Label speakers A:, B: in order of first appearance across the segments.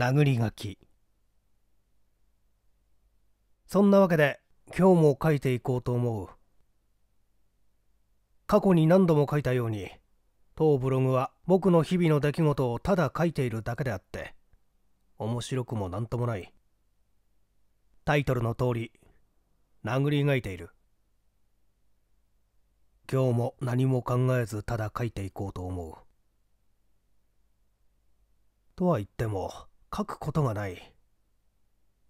A: 殴り書きそんなわけで今日も書いていこうと思う過去に何度も書いたように当ブログは僕の日々の出来事をただ書いているだけであって面白くも何ともないタイトルの通り殴りがいている今日も何も考えずただ書いていこうと思うとは言っても書くことがない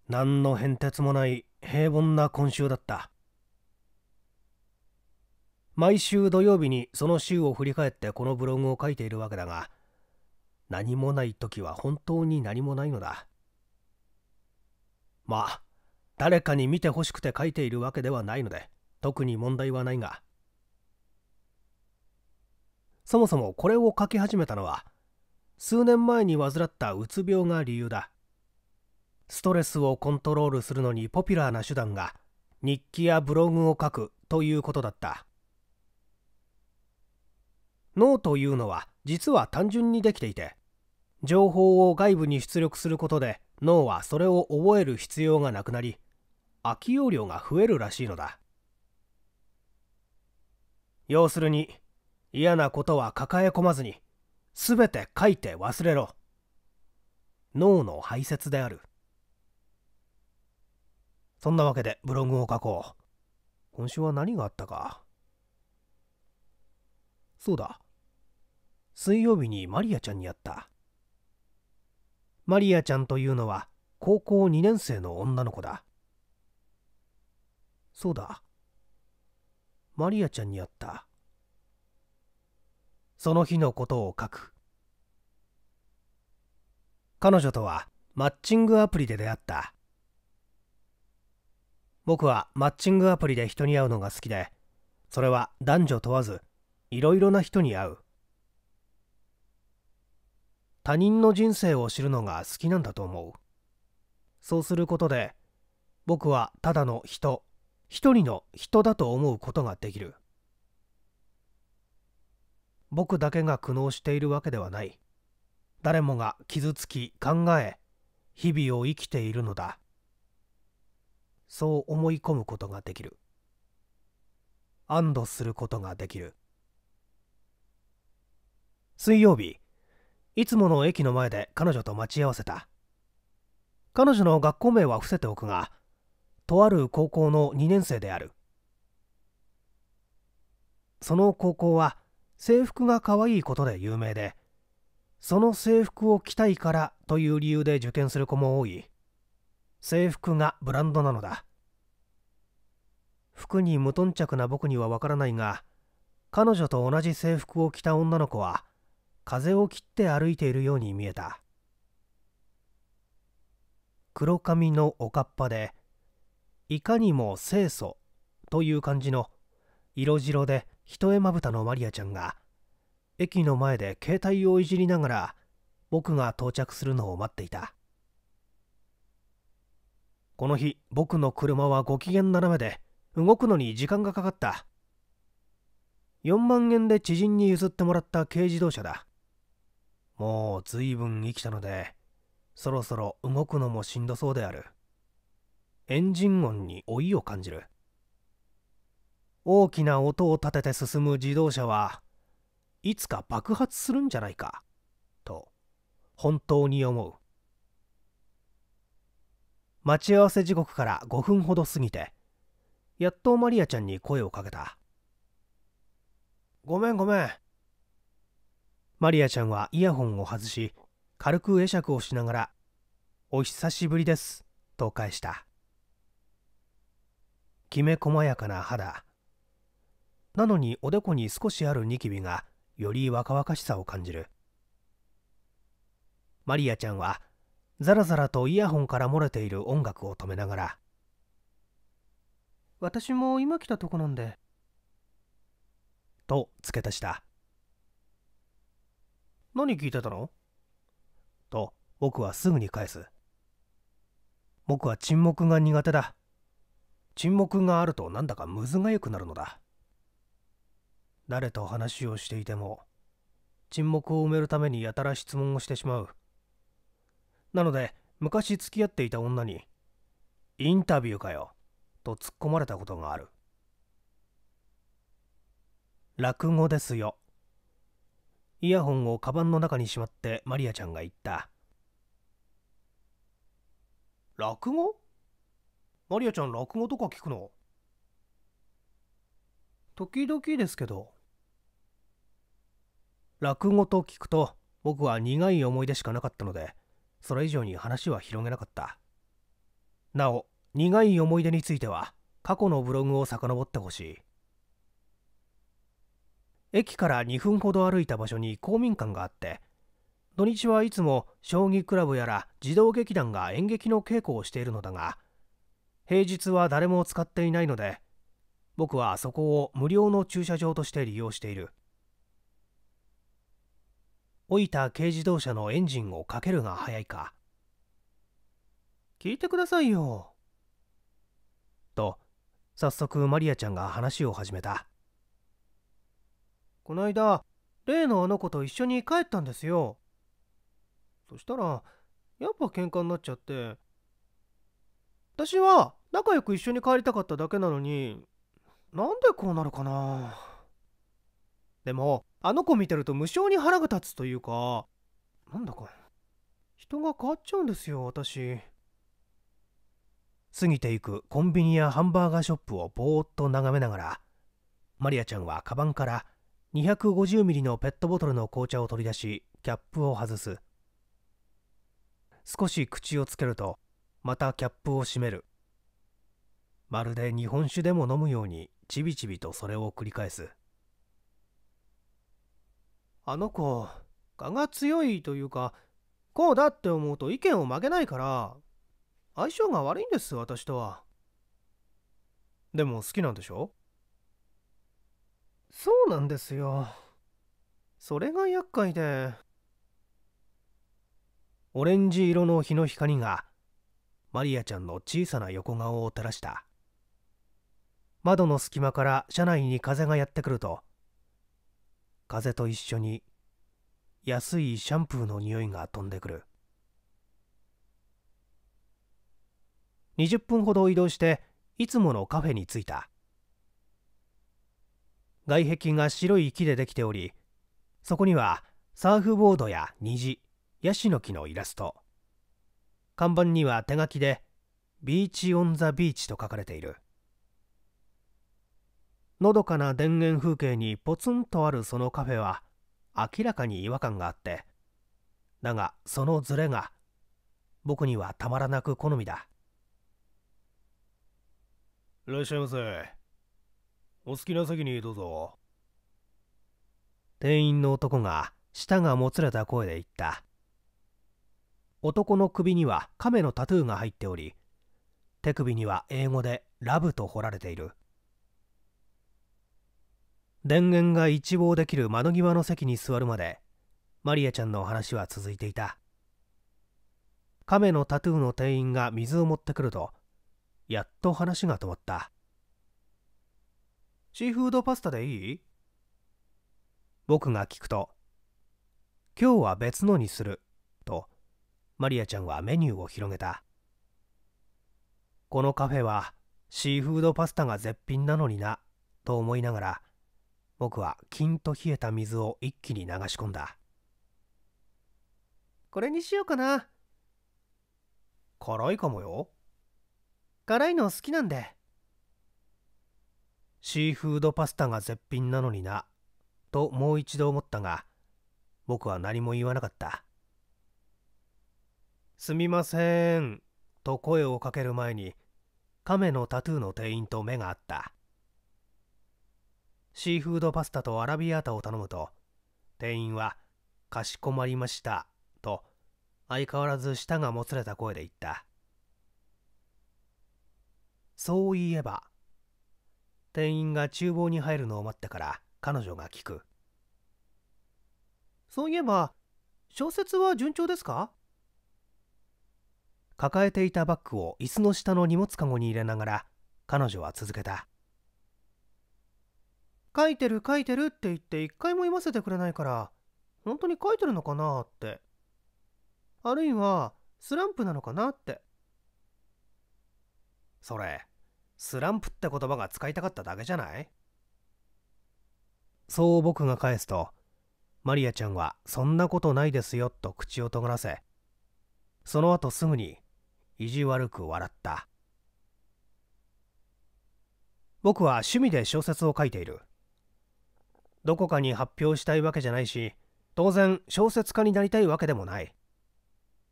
A: 何の変哲もない平凡な今週だった毎週土曜日にその週を振り返ってこのブログを書いているわけだが何もない時は本当に何もないのだまあ誰かに見てほしくて書いているわけではないので特に問題はないがそもそもこれを書き始めたのは数年前に患ったうつ病が理由だストレスをコントロールするのにポピュラーな手段が日記やブログを書くということだった脳というのは実は単純にできていて情報を外部に出力することで脳はそれを覚える必要がなくなり空き容量が増えるらしいのだ要するに嫌なことは抱え込まずにすべて書いて忘れろ脳の排泄であるそんなわけでブログを書こう今週は何があったかそうだ水曜日にマリアちゃんに会ったマリアちゃんというのは高校2年生の女の子だそうだマリアちゃんに会ったその日のことを書く彼女とはマッチングアプリで出会った僕はマッチングアプリで人に会うのが好きでそれは男女問わずいろいろな人に会う他人の人生を知るのが好きなんだと思うそうすることで僕はただの人一人の人だと思うことができる僕だけが苦悩しているわけではない誰もが傷つき考え日々を生きているのだそう思い込むことができる安堵することができる水曜日いつもの駅の前で彼女と待ち合わせた彼女の学校名は伏せておくがとある高校の2年生であるその高校は制服が可愛いことで有名でその制服を着たいからという理由で受験する子も多い制服がブランドなのだ服に無頓着な僕にはわからないが彼女と同じ制服を着た女の子は風を切って歩いているように見えた黒髪のおかっぱでいかにも清楚という感じの色白で一重まぶたのマリアちゃんが駅の前で携帯をいじりながら僕が到着するのを待っていたこの日僕の車はご機嫌斜めで動くのに時間がかかった4万円で知人に譲ってもらった軽自動車だもう随分生きたのでそろそろ動くのもしんどそうであるエンジン音に老いを感じる大きな音を立てて進む自動車はいつか爆発するんじゃないかと本当に思う待ち合わせ時刻から5分ほど過ぎてやっとマリアちゃんに声をかけたごめんごめんマリアちゃんはイヤホンを外し軽く会釈をしながら「お久しぶりです」と返したきめ細やかな肌なのにおでこに少しあるニキビがより若々しさを感じるマリアちゃんはザラザラとイヤホンから漏れている音楽を止めながら私も今来たとこなんでと付け足した何聞いてたのと僕はすぐに返す僕は沈黙が苦手だ沈黙があるとなんだかむずがよくなるのだ誰と話をしていても沈黙を埋めるためにやたら質問をしてしまうなので昔付き合っていた女に「インタビューかよ」と突っ込まれたことがある落語ですよイヤホンをカバンの中にしまってマリアちゃんが言った落語マリアちゃん落語とか聞くの時々ですけど落語と聞くと僕は苦い思い出しかなかったのでそれ以上に話は広げなかったなお苦い思い出については過去のブログを遡ってほしい駅から2分ほど歩いた場所に公民館があって土日はいつも将棋クラブやら児童劇団が演劇の稽古をしているのだが平日は誰も使っていないので僕はそこを無料の駐車場として利用している老いた軽自動車のエンジンをかけるが早いか聞いてくださいよと早速マリアちゃんが話を始めたこないだ例のあの子と一緒に帰ったんですよそしたらやっぱ喧嘩になっちゃって私は仲良く一緒に帰りたかっただけなのになんでこうなるかなでもあの子見てると無性に腹が立つというかなんだか人が変わっちゃうんですよ私過ぎていくコンビニやハンバーガーショップをぼーっと眺めながらマリアちゃんはカバンから250ミリのペットボトルの紅茶を取り出しキャップを外す少し口をつけるとまたキャップを閉めるまるで日本酒でも飲むようにちびちびとそれを繰り返すあの子我が強いというかこうだって思うと意見を曲げないから相性が悪いんです私とはでも好きなんでしょそうなんですよそれが厄介でオレンジ色の日の光がマリアちゃんの小さな横顔を垂らした窓の隙間から車内に風がやってくると風と一緒に安いシャンプーの匂いが飛んでくる20分ほど移動していつものカフェに着いた外壁が白い木でできておりそこにはサーフボードや虹ヤシの木のイラスト看板には手書きで「ビーチ・オン・ザ・ビーチ」と書かれているのどかな田園風景にポツンとあるそのカフェは明らかに違和感があってだがそのズレが僕にはたまらなく好みだいらっしゃいませお好きな席にどうぞ店員の男が舌がもつれた声で言った男の首には亀のタトゥーが入っており手首には英語で「ラブ」と彫られている電源が一望できる窓際の席に座るまでマリアちゃんの話は続いていた亀のタトゥーの店員が水を持ってくるとやっと話が止まったシーフードパスタでいい僕が聞くと今日は別のにするとマリアちゃんはメニューを広げたこのカフェはシーフードパスタが絶品なのになと思いながら僕はキンと冷えた水を一気に流し込んだこれにしようかな辛いかもよ辛いの好きなんでシーフードパスタが絶品なのになともう一度思ったが僕は何も言わなかったすみませんと声をかける前に亀のタトゥーの店員と目が合ったシーフードパスタとアラビアータを頼むと、店員は、かしこまりました、と、相変わらず舌がもつれた声で言った。そういえば、店員が厨房に入るのを待ってから彼女が聞く。そういえば、小説は順調ですか抱えていたバッグを椅子の下の荷物かごに入れながら彼女は続けた書いてる書いてるって言って一回も読ませてくれないから、本当に書いてるのかなって。あるいは、スランプなのかなって。それ、スランプって言葉が使いたかっただけじゃないそう僕が返すと、マリアちゃんはそんなことないですよと口を尖らせ、その後すぐに意地悪く笑った。僕は趣味で小説を書いている。どこかに発表したいわけじゃないし当然小説家になりたいわけでもない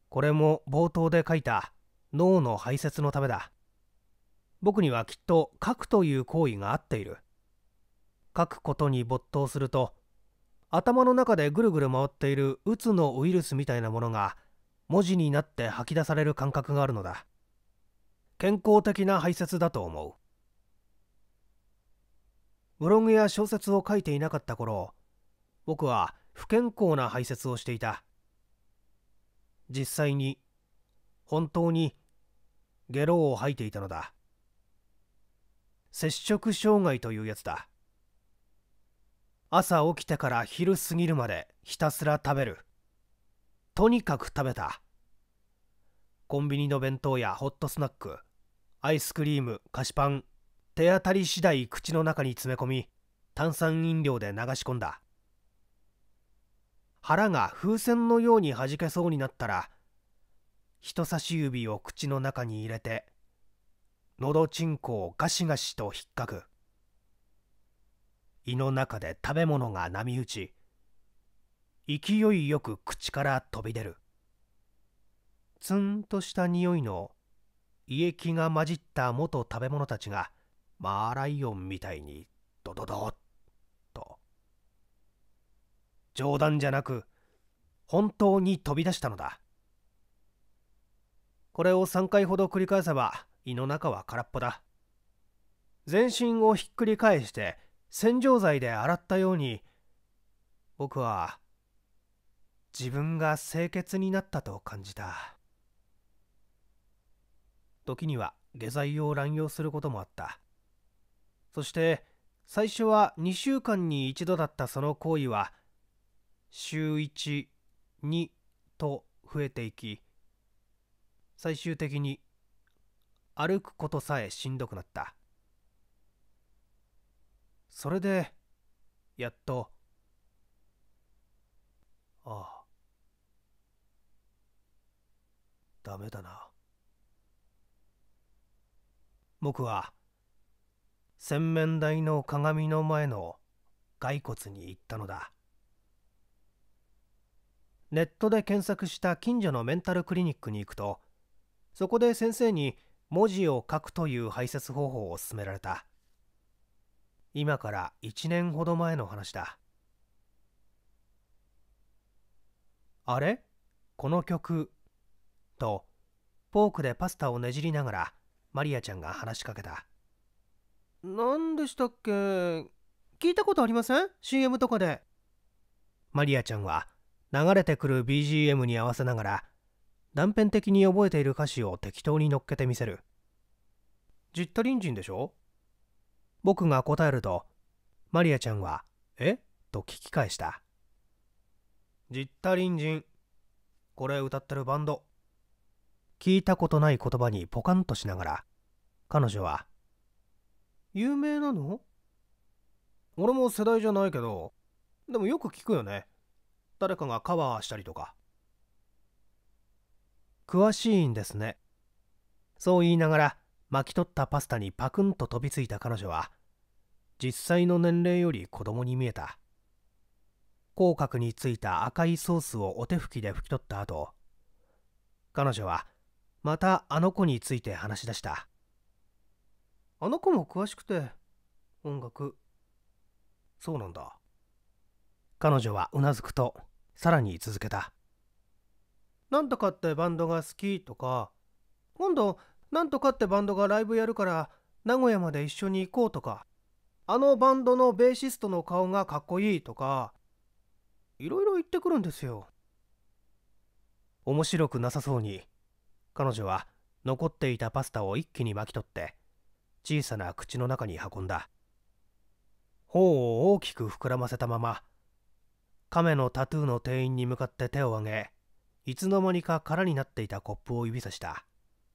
A: これも冒頭で書いた脳の排泄のためだ僕にはきっと書くという行為が合っている書くことに没頭すると頭の中でぐるぐる回っているうつのウイルスみたいなものが文字になって吐き出される感覚があるのだ健康的な排泄だと思うブログや小説を書いていなかった頃僕は不健康な排泄をしていた実際に本当にゲロを吐いていたのだ接触障害というやつだ朝起きてから昼過ぎるまでひたすら食べるとにかく食べたコンビニの弁当やホットスナックアイスクリーム菓子パン手当たり次第口の中に詰め込み炭酸飲料で流し込んだ腹が風船のようにはじけそうになったら人差し指を口の中に入れてのどちんこをガシガシと引っかく胃の中で食べ物が波打ち勢いよく口から飛び出るツンとした匂いの胃液が混じった元食べ物たちがマーライオンみたいにドドドッと冗談じゃなく本当に飛び出したのだこれを3回ほど繰り返せば胃の中は空っぽだ全身をひっくり返して洗浄剤で洗ったように僕は自分が清潔になったと感じた時には下剤を乱用することもあったそして最初は2週間に一度だったその行為は週12と増えていき最終的に歩くことさえしんどくなったそれでやっとああダメだな僕は洗面台の鏡の前の骸骨に行ったのだネットで検索した近所のメンタルクリニックに行くとそこで先生に文字を書くという排泄方法を勧められた今から1年ほど前の話だあれこの曲とフォークでパスタをねじりながらマリアちゃんが話しかけた何でしたっけ聞いたことありません ?CM とかで。マリアちゃんは流れてくる BGM に合わせながら断片的に覚えている歌詞を適当に乗っけてみせる。ジッタリンジンでしょ僕が答えるとマリアちゃんは「えと聞き返した「ジッタリンジン」これ歌ってるバンド聞いたことない言葉にポカンとしながら彼女は有名なの俺も世代じゃないけど、でもよく聞くよね。誰かがカバーしたりとか。詳しいんですね。そう言いながら、巻き取ったパスタにパクンと飛びついた彼女は、実際の年齢より子供に見えた。口角についた赤いソースをお手拭きで拭き取った後、彼女は、またあの子について話し出した。あの子も詳しくて音楽そうなんだ彼女はうなずくとさらに続けた「なんとかってバンドが好き」とか「今度なんとかってバンドがライブやるから名古屋まで一緒に行こう」とか「あのバンドのベーシストの顔がかっこいい」とかいろいろ言ってくるんですよ面白くなさそうに彼女は残っていたパスタを一気に巻き取って小さな口の中に運んだ頬を大きく膨らませたまま亀のタトゥーの店員に向かって手を挙げいつの間にか空になっていたコップを指さした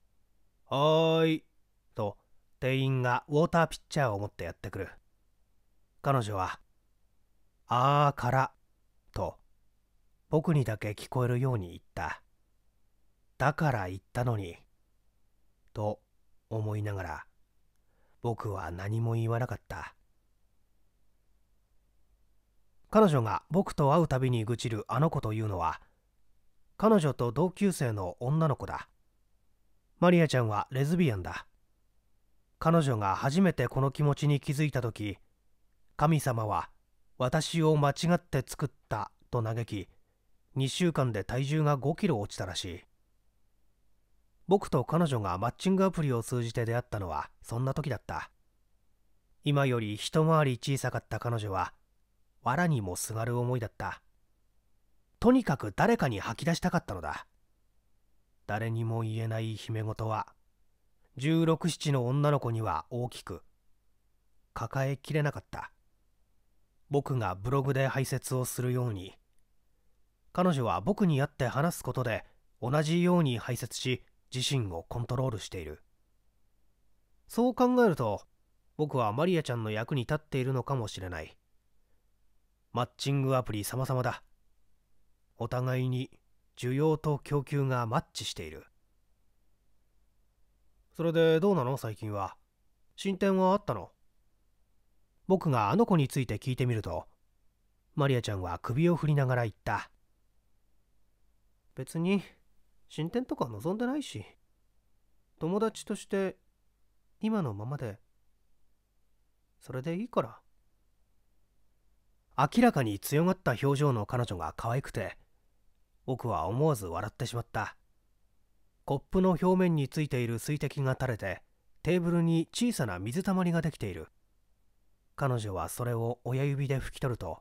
A: 「はーい」と店員がウォーターピッチャーを持ってやってくる彼女は「あーから」と僕にだけ聞こえるように言っただから言ったのにと思いながら僕は何も言わなかった彼女が僕と会うたびに愚痴るあの子というのは彼女と同級生の女の子だマリアちゃんはレズビアンだ彼女が初めてこの気持ちに気づいた時神様は私を間違って作ったと嘆き2週間で体重が5キロ落ちたらしい僕と彼女がマッチングアプリを通じて出会ったのはそんな時だった今より一回り小さかった彼女は藁にもすがる思いだったとにかく誰かに吐き出したかったのだ誰にも言えない姫事は1 6 7の女の子には大きく抱えきれなかった僕がブログで排泄をするように彼女は僕に会って話すことで同じように排泄し自身をコントロールしているそう考えると僕はマリアちゃんの役に立っているのかもしれないマッチングアプリ様々だお互いに需要と供給がマッチしているそれでどうなの最近は進展はあったの僕があの子について聞いてみるとマリアちゃんは首を振りながら言った別に進展とか望んでないし友達として今のままでそれでいいから明らかに強がった表情の彼女が可愛くて僕は思わず笑ってしまったコップの表面についている水滴が垂れてテーブルに小さな水たまりができている彼女はそれを親指で拭き取ると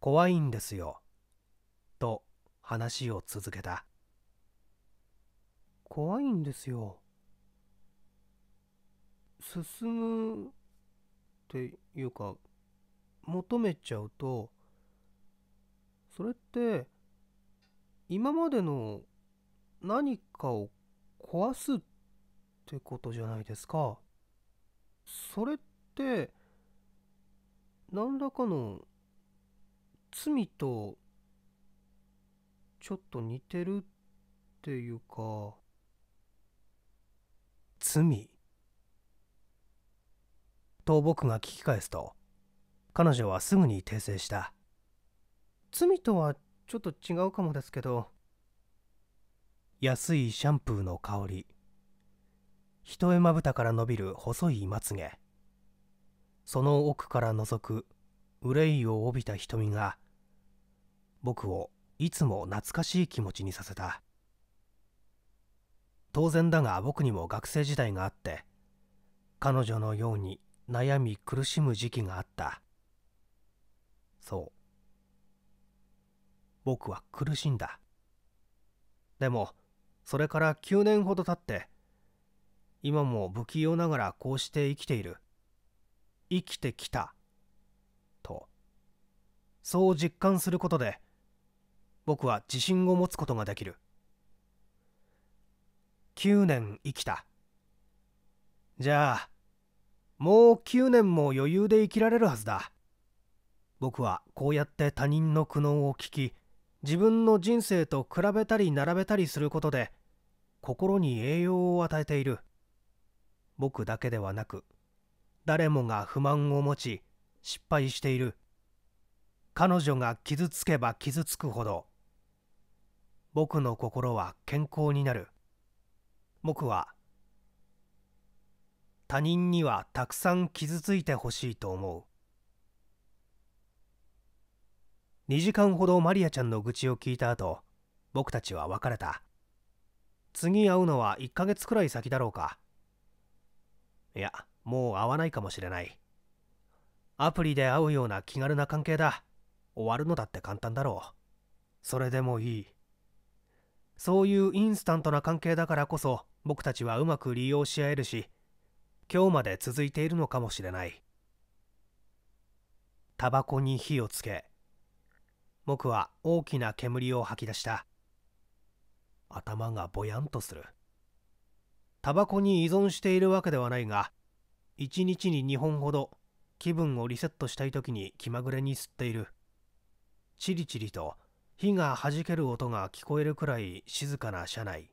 A: 怖いんですよと話を続けた怖いんですよ進むっていうか求めちゃうとそれって今までの何かを壊すってことじゃないですかそれって何らかの罪とちょっと似てるっていうか罪と僕が聞き返すと彼女はすぐに訂正した罪とはちょっと違うかもですけど安いシャンプーの香り一重まぶたから伸びる細いまつげその奥から覗く憂いを帯びた瞳が僕をいつも懐かしい気持ちにさせた当然だが僕にも学生時代があって彼女のように悩み苦しむ時期があったそう僕は苦しんだでもそれから9年ほど経って今も不器用ながらこうして生きている生きてきたとそう実感することで僕は自信を持つことができる9年生きたじゃあもう9年も余裕で生きられるはずだ僕はこうやって他人の苦悩を聞き自分の人生と比べたり並べたりすることで心に栄養を与えている僕だけではなく誰もが不満を持ち失敗している彼女が傷つけば傷つくほど僕の心は健康になる僕は他人にはたくさん傷ついてほしいと思う2時間ほどマリアちゃんの愚痴を聞いた後僕たちは別れた次会うのは1ヶ月くらい先だろうかいやもう会わないかもしれないアプリで会うような気軽な関係だ終わるのだって簡単だろうそれでもいいそういうインスタントな関係だからこそ僕たちはうまく利用し合えるし今日まで続いているのかもしれないタバコに火をつけ僕は大きな煙を吐き出した頭がぼやんとするタバコに依存しているわけではないが一日に2本ほど気分をリセットしたい時に気まぐれに吸っているチリチリと火がはじける音が聞こえるくらい静かな車内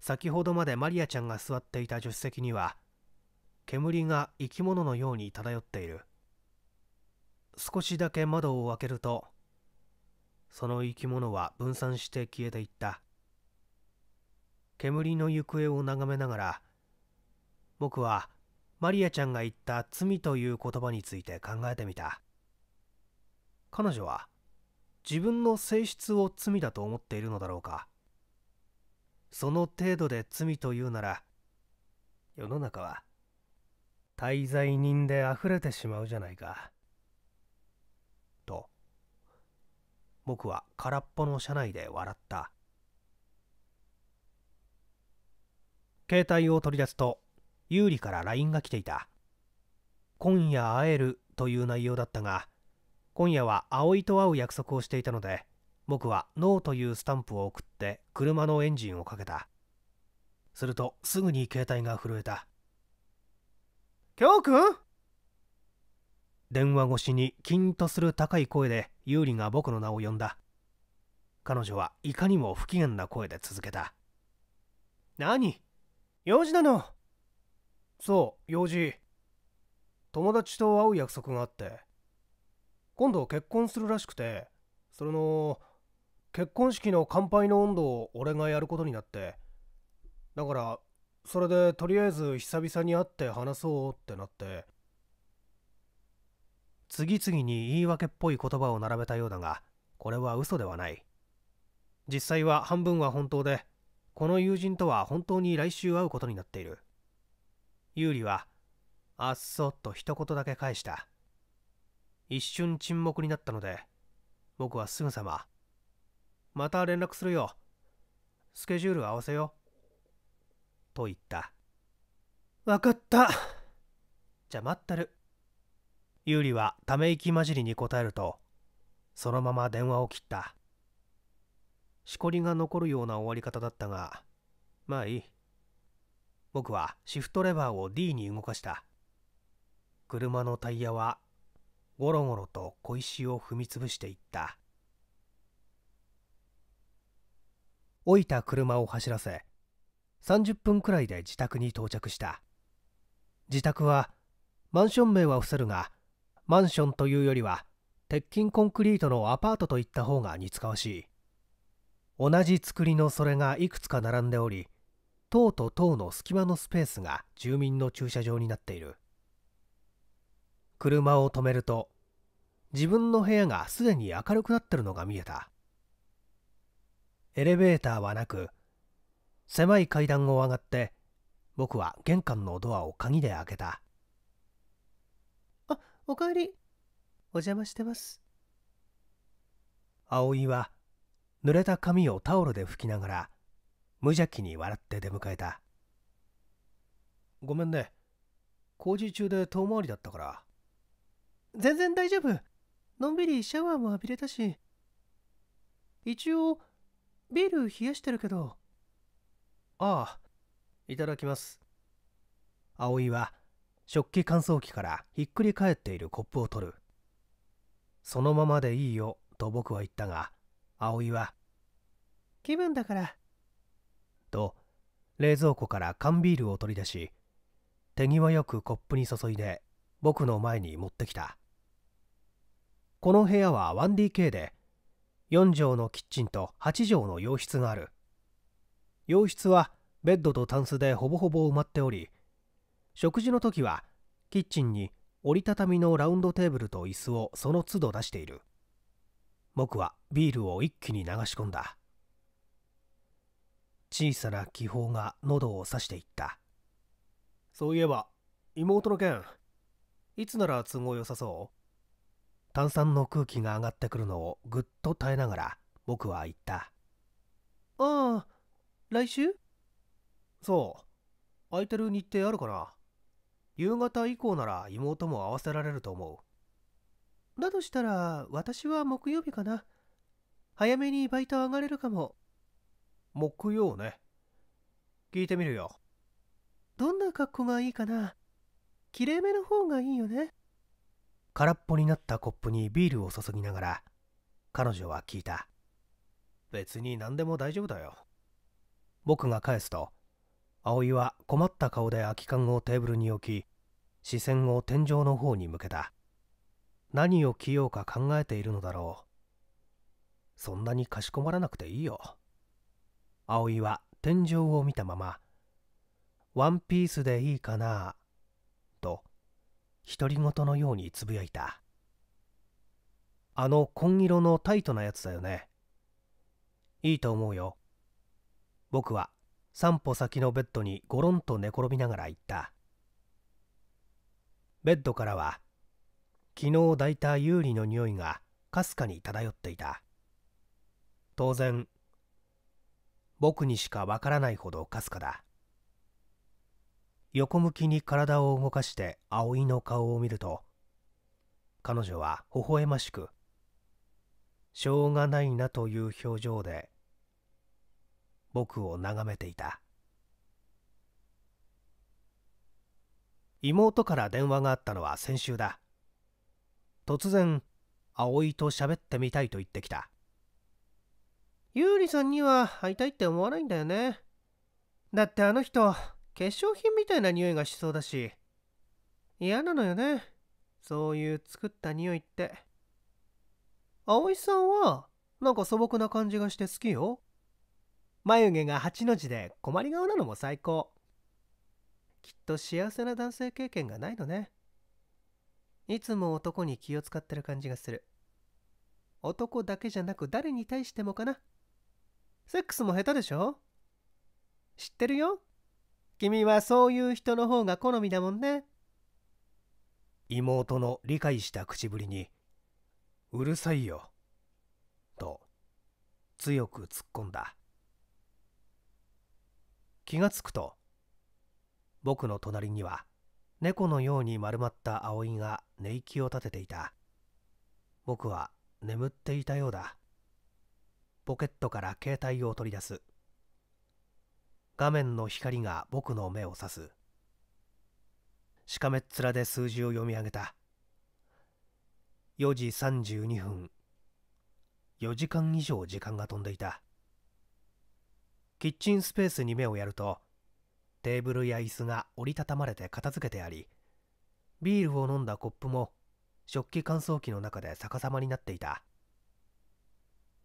A: 先ほどまでマリアちゃんが座っていた助手席には煙が生き物のように漂っている少しだけ窓を開けるとその生き物は分散して消えていった煙の行方を眺めながら僕はマリアちゃんが言った罪という言葉について考えてみた彼女は自分の性質を罪だと思っているのだろうかその程度で罪というなら世の中は滞在人であふれてしまうじゃないかと僕は空っぽの車内で笑った携帯を取り出すと有利から LINE が来ていた今夜会えるという内容だったが今夜は葵と会う約束をしていたので僕はノーというスタンプを送って車のエンジンをかけたするとすぐに携帯が震えた京くん電話越しにキンとする高い声で優里が僕の名を呼んだ彼女はいかにも不機嫌な声で続けた何用事なのそう用事友達と会う約束があって今度結婚するらしくてその結婚式の乾杯の温度を俺がやることになってだからそれでとりあえず久々に会って話そうってなって次々に言い訳っぽい言葉を並べたようだがこれは嘘ではない実際は半分は本当でこの友人とは本当に来週会うことになっている優里はあっそっと一言だけ返した一瞬沈黙になったので僕はすぐさま「また連絡するよスケジュール合わせよ」と言った「分かったじゃ待ったる」優里はため息交じりに答えるとそのまま電話を切ったしこりが残るような終わり方だったがまあいい僕はシフトレバーを D に動かした車のタイヤはゴロゴロと小石を踏みつぶしていった老いた車を走らせ30分くらいで自宅に到着した自宅はマンション名は伏せるがマンションというよりは鉄筋コンクリートのアパートといった方が似つかわしい同じ造りのそれがいくつか並んでおり塔と塔の隙間のスペースが住民の駐車場になっている車を止めると自分の部屋がすでに明るくなってるのが見えたエレベーターはなく狭い階段を上がって僕は玄関のドアを鍵で開けたあおかえりお邪魔してます葵は濡れた髪をタオルで拭きながら無邪気に笑って出迎えたごめんね工事中で遠回りだったから全然大丈夫。のんびりシャワーも浴びれたし。一応、ビール冷やしてるけど。ああ、いただきます。葵は、食器乾燥機からひっくり返っているコップを取る。そのままでいいよ、と僕は言ったが、葵は、気分だから。と、冷蔵庫から缶ビールを取り出し、手際よくコップに注いで僕の前に持ってきた。この部屋は 1DK で4畳のキッチンと8畳の洋室がある洋室はベッドとタンスでほぼほぼ埋まっており食事の時はキッチンに折りたたみのラウンドテーブルと椅子をその都度出している僕はビールを一気に流し込んだ小さな気泡が喉を刺していったそういえば妹の件いつなら都合良さそう炭酸の空気が上がってくるのをぐっと耐えながら僕は言った。ああ、来週そう。空いてる日程あるかな夕方以降なら妹も合わせられると思う。だとしたら、私は木曜日かな。早めにバイト上がれるかも。木曜ね。聞いてみるよ。どんな格好がいいかなれいめの方がいいよね。空っぽになったコップにビールを注ぎながら彼女は聞いた別に何でも大丈夫だよ僕が返すと葵は困った顔で空き缶をテーブルに置き視線を天井の方に向けた何を着ようか考えているのだろうそんなにかしこまらなくていいよ葵は天井を見たままワンピースでいいかな独り言のようにつぶやいたあの紺色のタイトなやつだよねいいと思うよ僕は3歩先のベッドにごろんと寝転びながら言ったベッドからは昨日抱いた有利の匂いがかすかに漂っていた当然僕にしかわからないほどかすかだ横向きに体を動かして葵の顔を見ると彼女は微笑ましくしょうがないなという表情で僕を眺めていた妹から電話があったのは先週だ突然葵と喋ってみたいと言ってきた優里さんには会いたいって思わないんだよねだってあの人化粧品みたいな匂いがしそうだし嫌なのよねそういう作った匂いって葵さんはなんか素朴な感じがして好きよ眉毛が8の字で困り顔なのも最高きっと幸せな男性経験がないのねいつも男に気を使ってる感じがする男だけじゃなく誰に対してもかなセックスも下手でしょ知ってるよ君はそういう人の方が好みだもんね妹の理解した口ぶりに「うるさいよ」と強く突っ込んだ気がつくと僕の隣には猫のように丸まった葵が寝息を立てていた僕は眠っていたようだポケットから携帯を取り出す画面の光が僕の目を指すしかめっ面で数字を読み上げた4時32分4時間以上時間が飛んでいたキッチンスペースに目をやるとテーブルや椅子が折りたたまれて片付けてありビールを飲んだコップも食器乾燥機の中で逆さまになっていた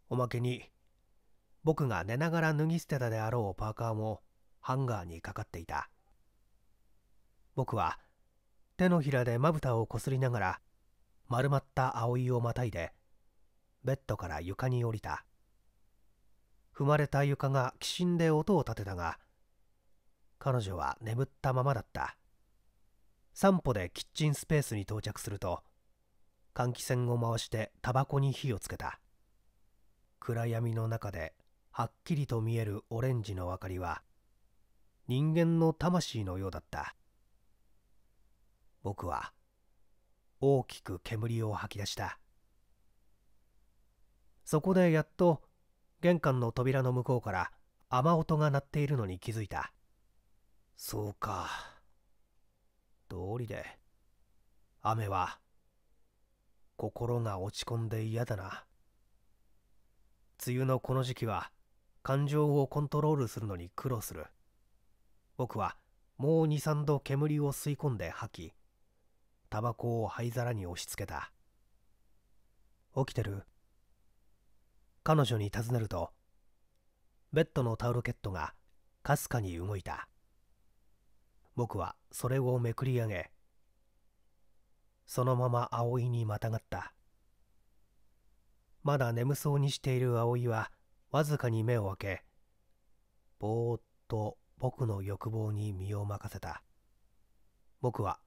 A: おまけに僕が寝ながら脱ぎ捨てたであろうパーカーもハンガーにかかっていた僕は手のひらでまぶたをこすりながら丸まった葵をまたいでベッドから床に降りた踏まれた床がきしんで音を立てたが彼女は眠ったままだった散歩でキッチンスペースに到着すると換気扇を回してタバコに火をつけた暗闇の中ではっきりと見えるオレンジの明かりは人間の魂のようだった僕は大きく煙を吐き出したそこでやっと玄関の扉の向こうから雨音が鳴っているのに気づいたそうか道理で雨は心が落ち込んで嫌だな梅雨のこの時期は感情をコントロールするのに苦労する僕はもう23度煙を吸い込んで吐きタバコを灰皿に押し付けた起きてる彼女に尋ねるとベッドのタオルケットがかすかに動いた僕はそれをめくり上げそのまま葵にまたがったまだ眠そうにしている葵はわずかに目を開け、ぼーっと僕の欲望に身を任せた。僕は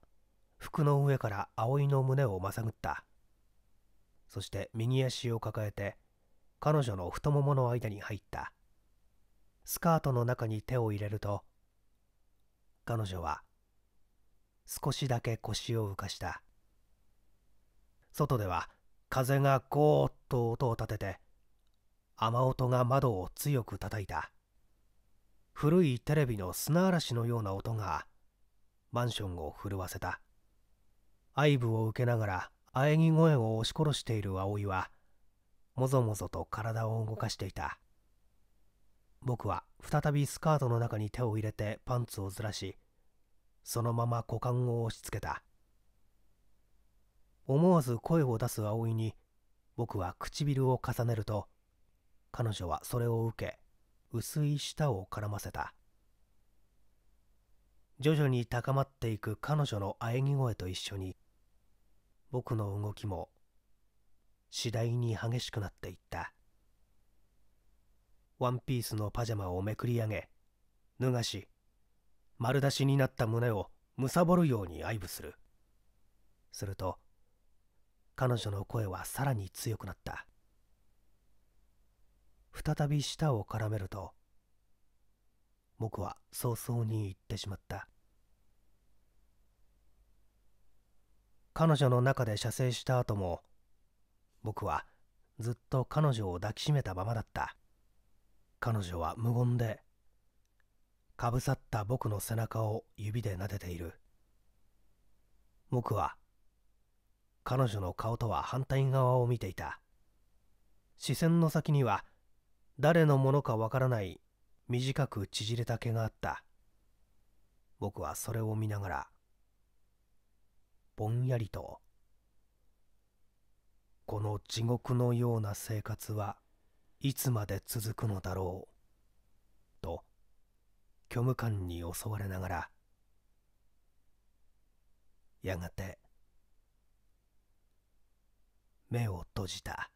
A: 服の上から葵の胸をまさぐった。そして右足を抱えて彼女の太ももの間に入った。スカートの中に手を入れると、彼女は少しだけ腰を浮かした。外では風がゴーッと音を立てて雨音が窓を強く叩いた古いテレビの砂嵐のような音がマンションを震わせた愛撫を受けながら喘ぎ声を押し殺している葵はもぞもぞと体を動かしていた僕は再びスカートの中に手を入れてパンツをずらしそのまま股間を押し付けた思わず声を出す葵に僕は唇を重ねると彼女はそれを受け薄い舌を絡ませた徐々に高まっていく彼女の喘ぎ声と一緒に僕の動きも次第に激しくなっていったワンピースのパジャマをめくり上げ脱がし丸出しになった胸をむさぼるように愛撫するすると彼女の声はさらに強くなった再び舌を絡めると僕は早々に言ってしまった彼女の中で射精した後も僕はずっと彼女を抱きしめたままだった彼女は無言でかぶさった僕の背中を指で撫でている僕は彼女の顔とは反対側を見ていた視線の先には誰のものかわからない短く縮れた毛があった僕はそれを見ながらぼんやりとこの地獄のような生活はいつまで続くのだろうと虚無感に襲われながらやがて目を閉じた